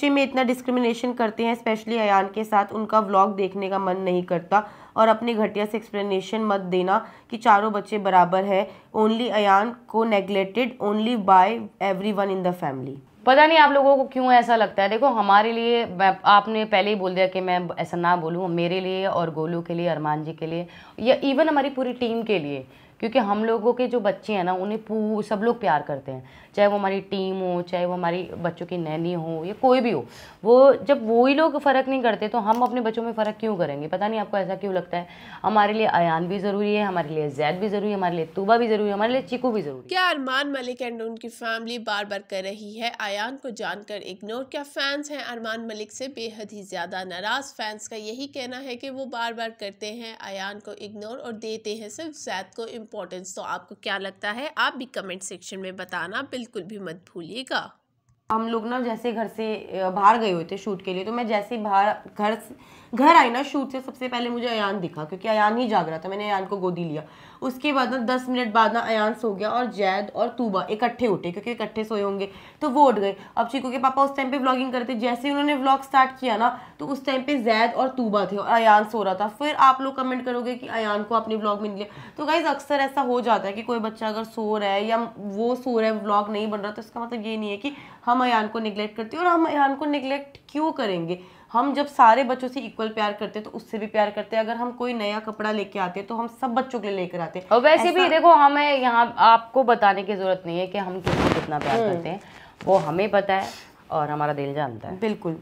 बच्चे में इतना डिस्क्रिमिनेशन करते हैं स्पेशली अन के साथ उनका व्लॉग देखने का मन नहीं करता और अपने घटिया से एक्सप्लेनेशन मत देना कि चारों बच्चे बराबर है only uncle neglected only by every in the family पता नहीं आप लोगों को क्यों ऐसा लगता है देखो हमारे लिए आपने पहले ही बोल दिया कि मैं ऐसा ना बोलूँ मेरे लिए और गोलू के लिए अरमान जी के लिए या इवन हमारी पूरी टीम के लिए क्योंकि हम लोगों के जो बच्चे हैं ना उन्हें पू सब लोग प्यार करते हैं चाहे वो हमारी टीम हो चाहे वो हमारी बच्चों की नैनी हो या कोई भी हो वो जब वो ही लोग फ़र्क नहीं करते तो हम अपने बच्चों में फ़र्क क्यों करेंगे पता नहीं आपको ऐसा क्यों लगता है हमारे लिए अयान भी ज़रूरी है हमारे लिए जैद भी ज़रूरी है हमारे लिए तूबा भी ज़रूरी है हमारे लिए चिकू भी ज़रूरी क्या अरमान मलिक एंड उनकी फैमिली बार बार कर रही है अयान को जानकर इग्नोर क्या फैंस हैं अरमान मलिक से बेहद ही ज़्यादा नाराज़ फैंस का यही कहना है कि वो बार बार करते हैं अयान को इग्नोर और देते हैं सिर्फ जैद को इम्पोर्टेंस तो आपको क्या लगता है आप भी कमेंट सेक्शन में बताना बिल्कुल भी मत भूलिएगा हम लोग ना जैसे घर से बाहर गए हुए थे शूट के लिए तो मैं जैसे ही बाहर घर घर आई ना शूट से सबसे पहले मुझे अयान दिखा क्योंकि अयान ही जाग रहा था मैंने अयान को गोदी लिया उसके बाद ना दस मिनट बाद ना अयान सो गया और जैद और तूबा इकट्ठे उठे क्योंकि इकट्ठे सोए होंगे तो वो उठ गए अब चीकू के पापा उस टाइम पे व्लॉगिंग करते जैसे ही उन्होंने व्लॉग स्टार्ट किया ना तो उस टाइम पे जैद और तूबा थे और अयान सो रहा था फिर आप लोग कमेंट करोगे कि अयान को अपने व्लॉग में लिया तो गाइज अक्सर ऐसा हो जाता है कि कोई बच्चा अगर सो रहा है या वो सो रहा है व्लॉग नहीं बन रहा तो इसका मतलब ये नहीं है कि हम हम अयान को निगलेक्ट करते हैं और हम अयान को निगलेक्ट क्यों करेंगे हम जब सारे बच्चों से इक्वल प्यार करते हैं तो उससे भी प्यार करते हैं अगर हम कोई नया कपड़ा लेके आते हैं तो हम सब बच्चों के लिए लेकर आते हैं और वैसे ऐसा... भी देखो हमें यहाँ आपको बताने की जरूरत नहीं है कि हम किसको कितना प्यार हम्म। करते हैं वो हमें पता है और हमारा दिल जानता है बिल्कुल